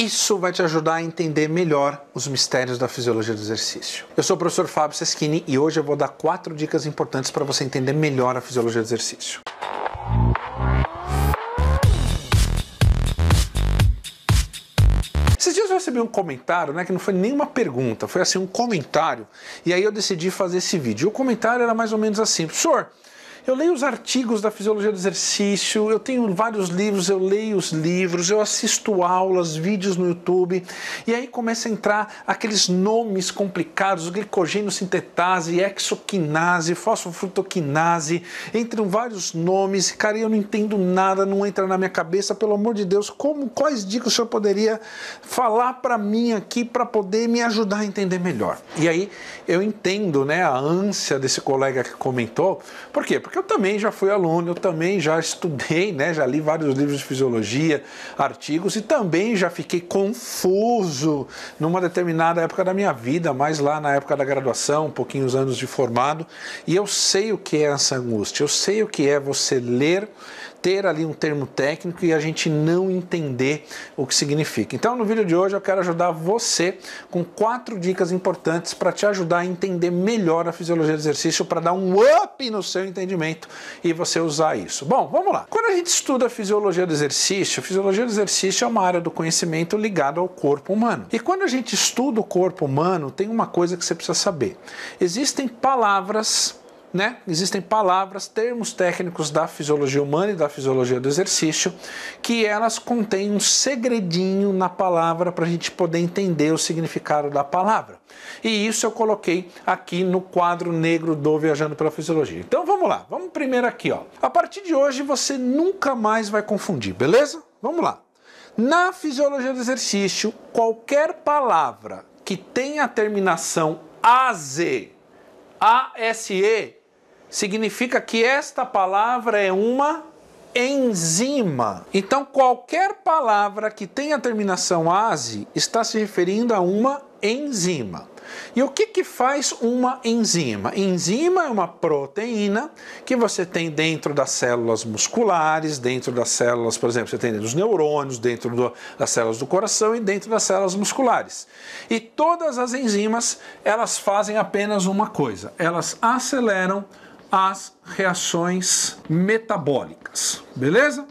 Isso vai te ajudar a entender melhor os mistérios da fisiologia do exercício. Eu sou o professor Fábio Seschini e hoje eu vou dar quatro dicas importantes para você entender melhor a fisiologia do exercício. Esses dias eu recebi um comentário, né, que não foi nenhuma pergunta, foi assim um comentário, e aí eu decidi fazer esse vídeo. E o comentário era mais ou menos assim: "Professor, eu leio os artigos da fisiologia do exercício, eu tenho vários livros, eu leio os livros, eu assisto aulas, vídeos no YouTube, e aí começa a entrar aqueles nomes complicados, glicogênio sintetase, exoquinase, fosfofrutoquinase, entram vários nomes. Cara, eu não entendo nada, não entra na minha cabeça, pelo amor de Deus, como quais dicas o senhor poderia falar para mim aqui para poder me ajudar a entender melhor? E aí eu entendo, né, a ânsia desse colega que comentou. Por quê? Porque eu também já fui aluno, eu também já estudei, né, já li vários livros de fisiologia, artigos e também já fiquei confuso numa determinada época da minha vida, mais lá na época da graduação, um pouquinhos anos de formado, e eu sei o que é essa angústia, eu sei o que é você ler ter ali um termo técnico e a gente não entender o que significa. Então, no vídeo de hoje eu quero ajudar você com quatro dicas importantes para te ajudar a entender melhor a fisiologia do exercício para dar um up no seu entendimento e você usar isso. Bom, vamos lá. Quando a gente estuda a fisiologia do exercício, a fisiologia do exercício é uma área do conhecimento ligada ao corpo humano. E quando a gente estuda o corpo humano, tem uma coisa que você precisa saber. Existem palavras né? Existem palavras, termos técnicos da fisiologia humana e da fisiologia do exercício que elas contêm um segredinho na palavra para a gente poder entender o significado da palavra. E isso eu coloquei aqui no quadro negro do Viajando pela Fisiologia. Então vamos lá, vamos primeiro aqui, ó. A partir de hoje você nunca mais vai confundir, beleza? Vamos lá. Na fisiologia do exercício, qualquer palavra que tenha a terminação AZ, ASE, significa que esta palavra é uma enzima. Então, qualquer palavra que tenha terminação ase está se referindo a uma enzima. E o que, que faz uma enzima? Enzima é uma proteína que você tem dentro das células musculares, dentro das células, por exemplo, você tem dentro dos neurônios, dentro do, das células do coração e dentro das células musculares. E todas as enzimas, elas fazem apenas uma coisa, elas aceleram as reações metabólicas, beleza?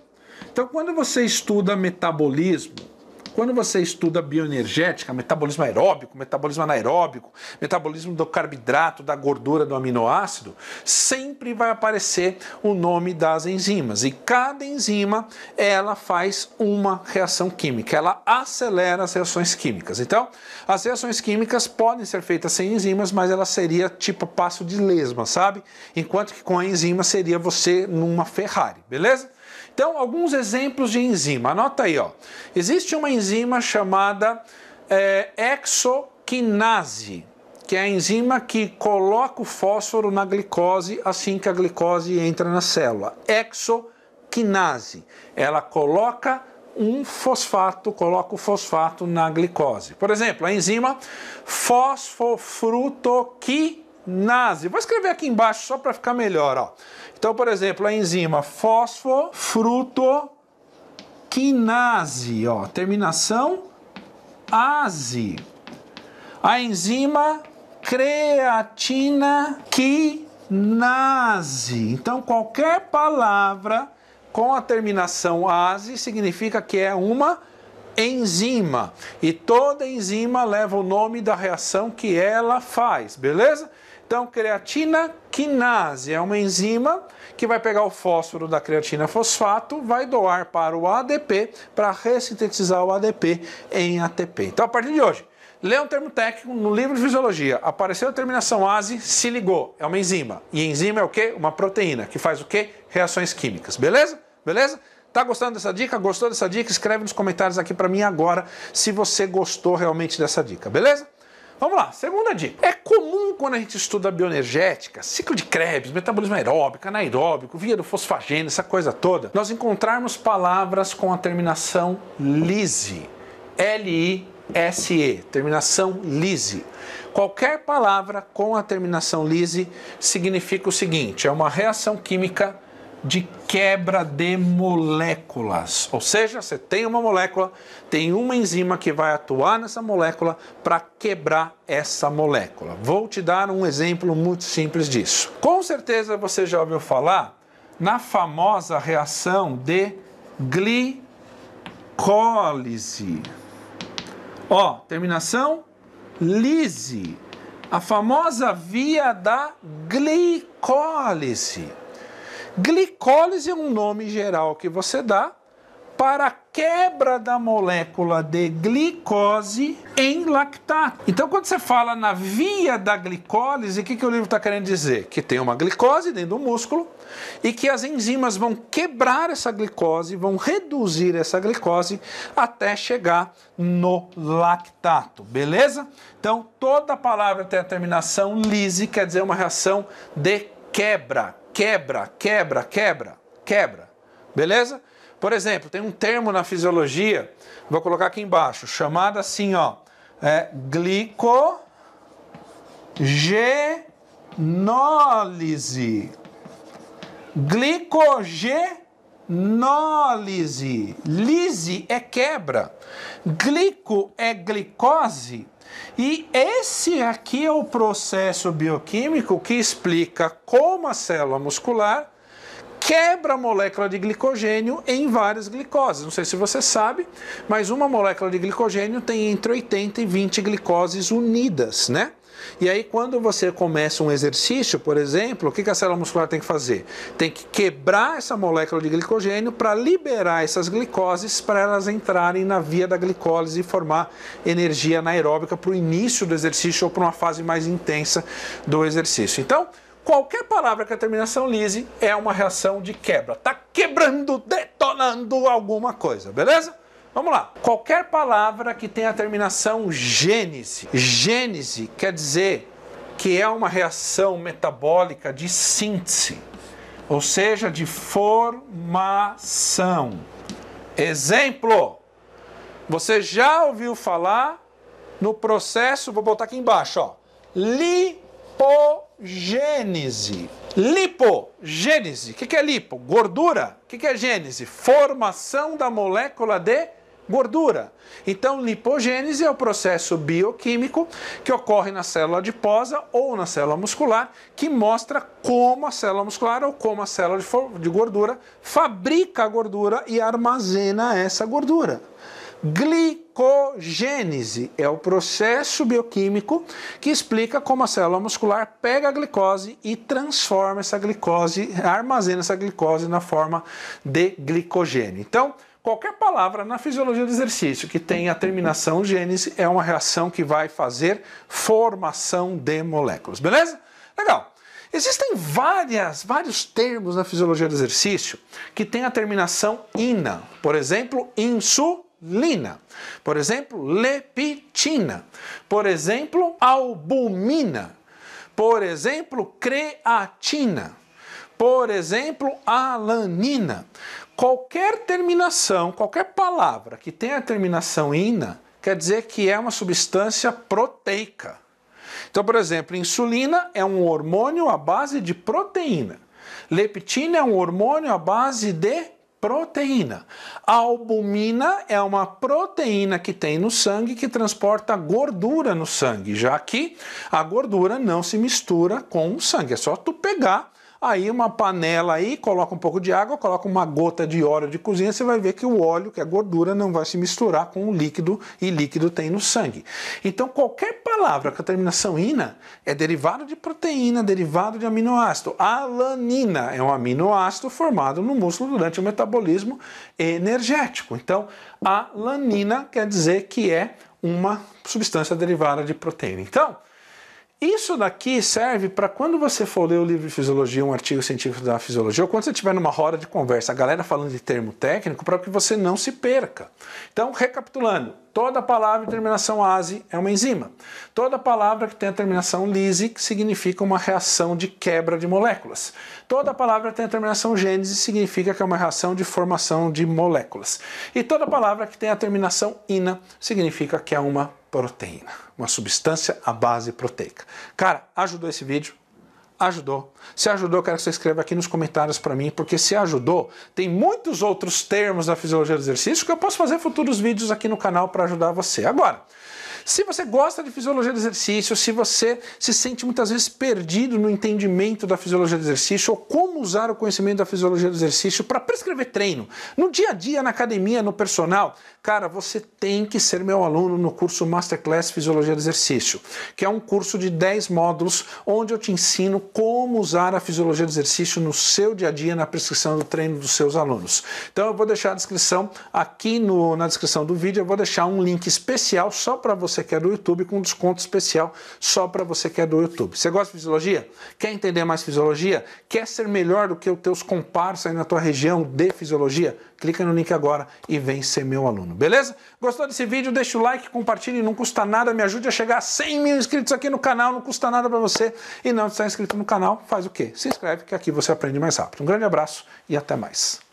Então, quando você estuda metabolismo, quando você estuda bioenergética, metabolismo aeróbico, metabolismo anaeróbico, metabolismo do carboidrato, da gordura, do aminoácido, sempre vai aparecer o nome das enzimas. E cada enzima, ela faz uma reação química, ela acelera as reações químicas. Então, as reações químicas podem ser feitas sem enzimas, mas ela seria tipo passo de lesma, sabe? Enquanto que com a enzima seria você numa Ferrari, beleza? Então, alguns exemplos de enzima. Anota aí, ó. Existe uma enzima chamada é, eh, exoquinase, que é a enzima que coloca o fósforo na glicose assim que a glicose entra na célula. Exoquinase. Ela coloca um fosfato, coloca o fosfato na glicose. Por exemplo, a enzima fosfofrutoquinase naze. Vou escrever aqui embaixo só para ficar melhor. Ó. Então, por exemplo, a enzima fosfofrutoquinase, ó, terminação ase. A enzima creatina quinase. Então, qualquer palavra com a terminação ase significa que é uma enzima. E toda enzima leva o nome da reação que ela faz, beleza? Então, creatina quinase é uma enzima que vai pegar o fósforo da creatina fosfato, vai doar para o ADP para ressintetizar o ADP em ATP. Então, a partir de hoje, lê um termo técnico no livro de fisiologia. Apareceu a terminação ASE, se ligou, é uma enzima. E enzima é o quê? Uma proteína que faz o quê? Reações químicas. Beleza? Beleza? Tá gostando dessa dica? Gostou dessa dica? Escreve nos comentários aqui para mim agora se você gostou realmente dessa dica, beleza? Vamos lá, segunda dica. É comum quando a gente estuda bioenergética, ciclo de Krebs, metabolismo aeróbico, anaeróbico, via do fosfagênio, essa coisa toda, nós encontrarmos palavras com a terminação lise. L-I-S-E, terminação lise. Qualquer palavra com a terminação lise significa o seguinte: é uma reação química de quebra de moléculas. Ou seja, você tem uma molécula, tem uma enzima que vai atuar nessa molécula para quebrar essa molécula. Vou te dar um exemplo muito simples disso. Com certeza você já ouviu falar na famosa reação de glicólise. Ó, terminação lise. A famosa via da glicólise. Glicólise é um nome geral que você dá para a quebra da molécula de glicose em lactato. Então, quando você fala na via da glicólise, o que, que o livro está querendo dizer? Que tem uma glicose dentro do músculo e que as enzimas vão quebrar essa glicose, vão reduzir essa glicose até chegar no lactato, beleza? Então, toda palavra tem a terminação lise, quer dizer uma reação de quebra quebra, quebra, quebra, quebra. Beleza? Por exemplo, tem um termo na fisiologia, vou colocar aqui embaixo, chamado assim, ó, é glicogenólise. Glicogenólise. Lise é quebra. Glico é glicose e esse aqui é o processo bioquímico que explica como a célula muscular quebra a molécula de glicogênio em várias glicoses. Não sei se você sabe, mas uma molécula de glicogênio tem entre 80 e 20 glicoses unidas, né? E aí, quando você começa um exercício, por exemplo, o que a célula muscular tem que fazer? Tem que quebrar essa molécula de glicogênio para liberar essas glicoses para elas entrarem na via da glicólise e formar energia anaeróbica para o início do exercício ou para uma fase mais intensa do exercício. Então, Qualquer palavra com a terminação lise é uma reação de quebra. Tá quebrando, detonando alguma coisa, beleza? Vamos lá. Qualquer palavra que tenha a terminação gênese. Gênese quer dizer que é uma reação metabólica de síntese, ou seja, de formação. Exemplo: você já ouviu falar no processo, vou botar aqui embaixo, ó, lipo gênese. Lipogênese. O que, é lipo? Gordura. O que, é gênese? Formação da molécula de gordura. Então, lipogênese é o processo bioquímico que ocorre na célula adiposa ou na célula muscular, que mostra como a célula muscular ou como a célula de gordura fabrica a gordura e armazena essa gordura. Glicogênese é o processo bioquímico que explica como a célula muscular pega a glicose e transforma essa glicose, armazena essa glicose na forma de glicogênio. Então, qualquer palavra na fisiologia do exercício que tenha a terminação gênese é uma reação que vai fazer formação de moléculas, beleza? Legal. Existem várias, vários termos na fisiologia do exercício que tem a terminação ina. Por exemplo, insulina insulina. Por exemplo, leptina. Por exemplo, albumina. Por exemplo, creatina. Por exemplo, alanina. Qualquer terminação, qualquer palavra que tenha terminação ina, quer dizer que é uma substância proteica. Então, por exemplo, insulina é um hormônio à base de proteína. Leptina é um hormônio à base de proteína. A albumina é uma proteína que tem no sangue que transporta gordura no sangue, já que a gordura não se mistura com o sangue. É só tu pegar Aí uma panela aí, coloca um pouco de água, coloca uma gota de óleo de cozinha, você vai ver que o óleo, que a gordura, não vai se misturar com o líquido e líquido tem no sangue. Então qualquer palavra com a terminação ina é derivado de proteína, derivado de aminoácido. Alanina é um aminoácido formado no músculo durante o metabolismo energético. Então alanina quer dizer que é uma substância derivada de proteína. Então, isso daqui serve para quando você for ler o livro de fisiologia, um artigo científico da fisiologia, ou quando você estiver numa roda de conversa, a galera falando de termo técnico, para que você não se perca. Então, recapitulando, toda palavra de terminação ase é uma enzima. Toda palavra que tem a terminação lise significa uma reação de quebra de moléculas. Toda palavra que tem a terminação gênese significa que é uma reação de formação de moléculas. E toda palavra que tem a terminação ina significa que é uma proteína, uma substância à base proteica. Cara, ajudou esse vídeo? Ajudou. Se ajudou, quero que você escreva aqui nos comentários para mim, porque se ajudou, tem muitos outros termos da fisiologia do exercício que eu posso fazer futuros vídeos aqui no canal para ajudar você. Agora, se você gosta de fisiologia do exercício, se você se sente muitas vezes perdido no entendimento da fisiologia do exercício ou como usar o conhecimento da fisiologia do exercício para prescrever treino, no dia a dia, na academia, no personal, cara, você tem que ser meu aluno no curso Masterclass Fisiologia do Exercício, que é um curso de 10 módulos onde eu te ensino como usar a fisiologia do exercício no seu dia a dia na prescrição do treino dos seus alunos. Então eu vou deixar a descrição aqui no, na descrição do vídeo, eu vou deixar um link especial só para você você quer do YouTube com desconto especial só para você que é do YouTube. Você gosta de fisiologia? Quer entender mais fisiologia? Quer ser melhor do que os teus comparsas aí na tua região de fisiologia? Clica no link agora e vem ser meu aluno, beleza? Gostou desse vídeo? Deixa o like, compartilhe, não custa nada, me ajude a chegar a 100 mil inscritos aqui no canal, não custa nada para você. E não está inscrito no canal, faz o quê? Se inscreve que aqui você aprende mais rápido. Um grande abraço e até mais.